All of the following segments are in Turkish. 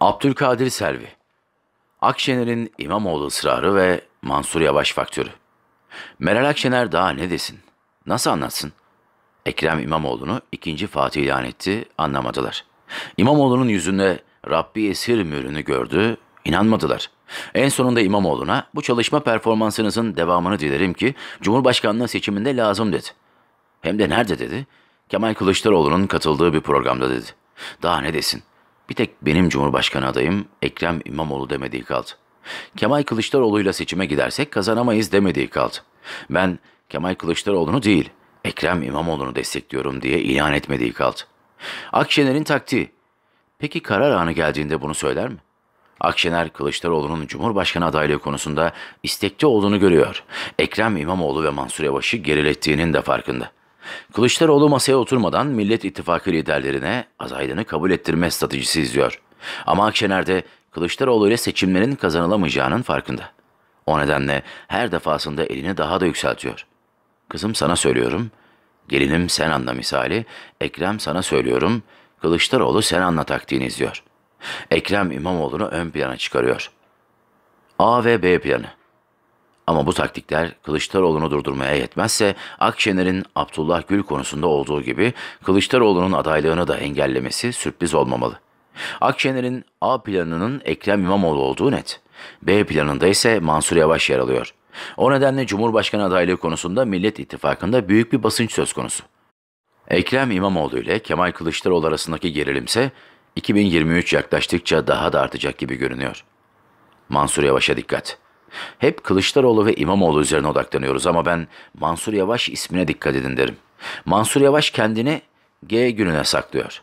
Abdülkadir Selvi Akşener'in İmamoğlu ısrarı ve Mansur Yavaş faktörü. Meral Akşener daha ne desin? Nasıl anlatsın? Ekrem İmamoğlu'nu ikinci Fatih ilan etti, anlamadılar. İmamoğlu'nun yüzünde Rabbi esir mührünü gördü, inanmadılar. En sonunda İmamoğlu'na bu çalışma performansınızın devamını dilerim ki Cumhurbaşkanlığı seçiminde lazım dedi. Hem de nerede dedi? Kemal Kılıçdaroğlu'nun katıldığı bir programda dedi. Daha ne desin? Bir tek benim Cumhurbaşkanı adayım Ekrem İmamoğlu demediği kaldı. Kemal Kılıçdaroğlu'yla seçime gidersek kazanamayız demediği kaldı. Ben Kemal Kılıçdaroğlu'nu değil, Ekrem İmamoğlu'nu destekliyorum diye ilan etmediği kaldı. Akşener'in taktiği. Peki karar anı geldiğinde bunu söyler mi? Akşener Kılıçdaroğlu'nun Cumhurbaşkanı adaylığı konusunda istekli olduğunu görüyor. Ekrem İmamoğlu ve Mansur Yavaş'ı gerilettiğinin de farkında. Kılıçdaroğlu masaya oturmadan Millet İttifakı liderlerine adaylığını kabul ettirme stratejisi izliyor. Ama Akşener de Kılıçdaroğlu ile seçimlerin kazanılamayacağının farkında. O nedenle her defasında elini daha da yükseltiyor. Kızım sana söylüyorum, gelinim sen anla misali, Ekrem sana söylüyorum, Kılıçdaroğlu sen anla taktiğini izliyor. Ekrem İmamoğlu'nu ön plana çıkarıyor. A ve B planı. Ama bu taktikler Kılıçdaroğlu'nu durdurmaya yetmezse Akşener'in Abdullah Gül konusunda olduğu gibi Kılıçdaroğlu'nun adaylığını da engellemesi sürpriz olmamalı. Akşener'in A planının Ekrem İmamoğlu olduğu net. B planında ise Mansur Yavaş yer alıyor. O nedenle Cumhurbaşkanı adaylığı konusunda Millet İttifakı'nda büyük bir basınç söz konusu. Ekrem İmamoğlu ile Kemal Kılıçdaroğlu arasındaki gerilimse 2023 yaklaştıkça daha da artacak gibi görünüyor. Mansur Yavaş'a dikkat. Hep Kılıçdaroğlu ve İmamoğlu üzerine odaklanıyoruz ama ben Mansur Yavaş ismine dikkat edin derim. Mansur Yavaş kendini G gününe saklıyor.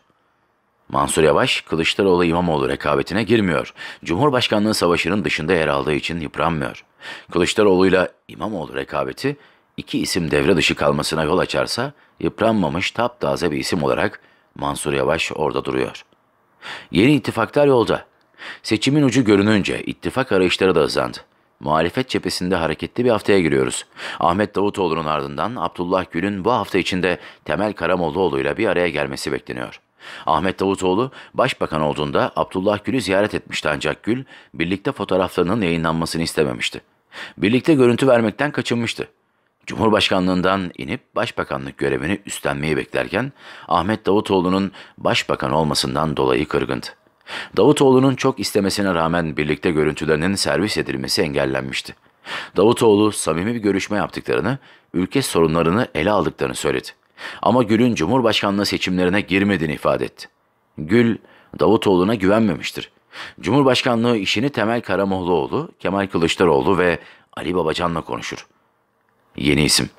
Mansur Yavaş, Kılıçdaroğlu İmamoğlu rekabetine girmiyor. Cumhurbaşkanlığı savaşının dışında yer aldığı için yıpranmıyor. Kılıçdaroğlu ile İmamoğlu rekabeti iki isim devre dışı kalmasına yol açarsa yıpranmamış taptaze bir isim olarak Mansur Yavaş orada duruyor. Yeni ittifaklar yolda. Seçimin ucu görününce ittifak arayışları da hızlandı. Muhalefet cephesinde hareketli bir haftaya giriyoruz. Ahmet Davutoğlu'nun ardından Abdullah Gül'ün bu hafta içinde Temel Karamollaoğlu ile bir araya gelmesi bekleniyor. Ahmet Davutoğlu başbakan olduğunda Abdullah Gül'ü ziyaret etmişti ancak Gül birlikte fotoğraflarının yayınlanmasını istememişti. Birlikte görüntü vermekten kaçınmıştı. Cumhurbaşkanlığından inip başbakanlık görevini üstlenmeyi beklerken Ahmet Davutoğlu'nun başbakan olmasından dolayı kırgındı. Davutoğlu'nun çok istemesine rağmen birlikte görüntülerinin servis edilmesi engellenmişti. Davutoğlu samimi bir görüşme yaptıklarını, ülke sorunlarını ele aldıklarını söyledi. Ama Gül'ün Cumhurbaşkanlığı seçimlerine girmediğini ifade etti. Gül, Davutoğlu'na güvenmemiştir. Cumhurbaşkanlığı işini Temel Karamoğluoğlu, Kemal Kılıçdaroğlu ve Ali Babacan'la konuşur. Yeni isim.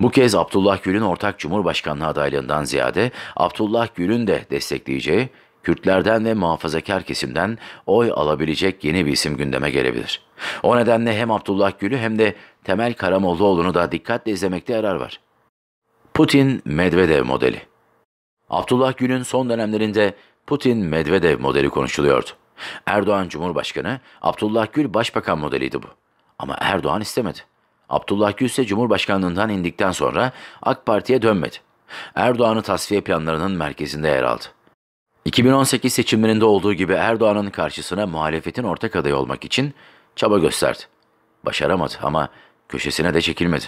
Bu kez Abdullah Gül'ün ortak Cumhurbaşkanlığı adaylığından ziyade Abdullah Gül'ün de destekleyeceği Kürtlerden ve muhafazakar kesimden oy alabilecek yeni bir isim gündeme gelebilir. O nedenle hem Abdullah Gül'ü hem de Temel Karamollaoğlu'nu da dikkatle izlemekte yarar var. Putin Medvedev modeli Abdullah Gül'ün son dönemlerinde Putin Medvedev modeli konuşuluyordu. Erdoğan Cumhurbaşkanı, Abdullah Gül Başbakan modeliydi bu. Ama Erdoğan istemedi. Abdullah Gül ise Cumhurbaşkanlığından indikten sonra AK Parti'ye dönmedi. Erdoğan'ı tasfiye planlarının merkezinde yer aldı. 2018 seçimlerinde olduğu gibi Erdoğan'ın karşısına muhalefetin ortak adayı olmak için çaba gösterdi. Başaramadı ama köşesine de çekilmedi.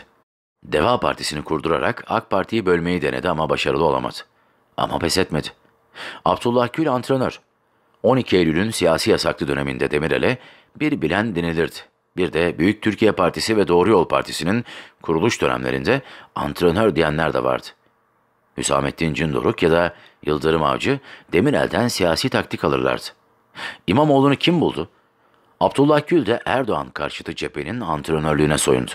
Deva Partisi'ni kurdurarak AK Parti'yi bölmeyi denedi ama başarılı olamadı. Ama pes etmedi. Abdullah Gül antrenör. 12 Eylül'ün siyasi yasaklı döneminde Demirel'e bir bilen denilirdi. Bir de Büyük Türkiye Partisi ve Doğru Yol Partisi'nin kuruluş dönemlerinde antrenör diyenler de vardı. Hüsamettin Cindoruk ya da Yıldırım Avcı, Demirel'den siyasi taktik alırlardı. İmamoğlu'nu kim buldu? Abdullah Gül de Erdoğan karşıtı cephenin antrenörlüğüne soyundu.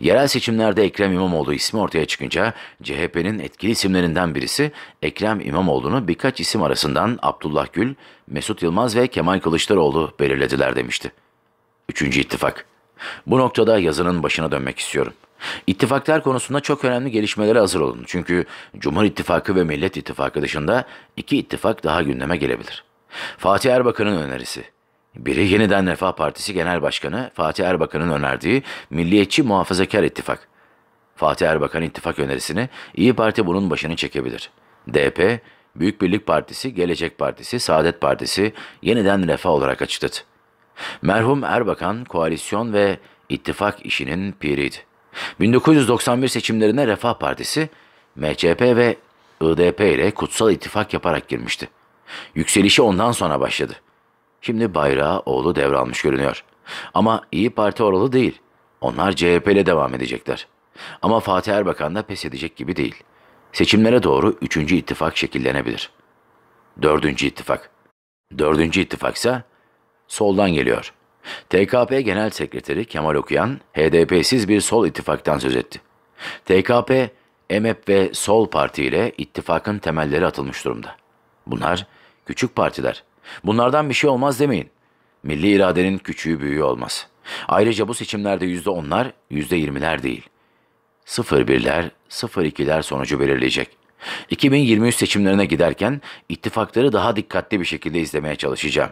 Yerel seçimlerde Ekrem İmamoğlu ismi ortaya çıkınca CHP'nin etkili isimlerinden birisi Ekrem İmamoğlu'nu birkaç isim arasından Abdullah Gül, Mesut Yılmaz ve Kemal Kılıçdaroğlu belirlediler demişti. Üçüncü ittifak. Bu noktada yazının başına dönmek istiyorum. İttifaklar konusunda çok önemli gelişmelere hazır olun. Çünkü Cumhur İttifakı ve Millet İttifakı dışında iki ittifak daha gündeme gelebilir. Fatih Erbakan'ın önerisi. Biri yeniden Refah Partisi Genel Başkanı Fatih Erbakan'ın önerdiği Milliyetçi Muhafazakar İttifak. Fatih Erbakan ittifak önerisini İyi Parti bunun başını çekebilir. DP, Büyük Birlik Partisi, Gelecek Partisi, Saadet Partisi yeniden Refah olarak açıkladı. Merhum Erbakan koalisyon ve ittifak işinin piriydi. 1991 seçimlerine Refah Partisi, MCP ve IDP ile kutsal ittifak yaparak girmişti. Yükselişi ondan sonra başladı. Şimdi bayrağı oğlu devralmış görünüyor. Ama İyi Parti oralı değil. Onlar CHP ile devam edecekler. Ama Fatih Erbakan da pes edecek gibi değil. Seçimlere doğru üçüncü ittifak şekillenebilir. Dördüncü ittifak. Dördüncü ittifaksa soldan geliyor. TKP Genel Sekreteri Kemal Okuyan, HDP'siz bir sol ittifaktan söz etti. TKP, EMEP ve Sol Parti ile ittifakın temelleri atılmış durumda. Bunlar küçük partiler. Bunlardan bir şey olmaz demeyin. Milli iradenin küçüğü büyüğü olmaz. Ayrıca bu seçimlerde yüzde onlar, yüzde yirmiler değil. Sıfır birler, sıfır ikiler sonucu belirleyecek. 2023 seçimlerine giderken ittifakları daha dikkatli bir şekilde izlemeye çalışacağım.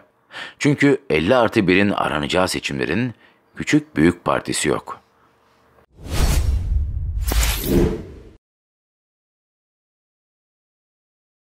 Çünkü 50 artı 1'in aranacağı seçimlerin küçük büyük partisi yok.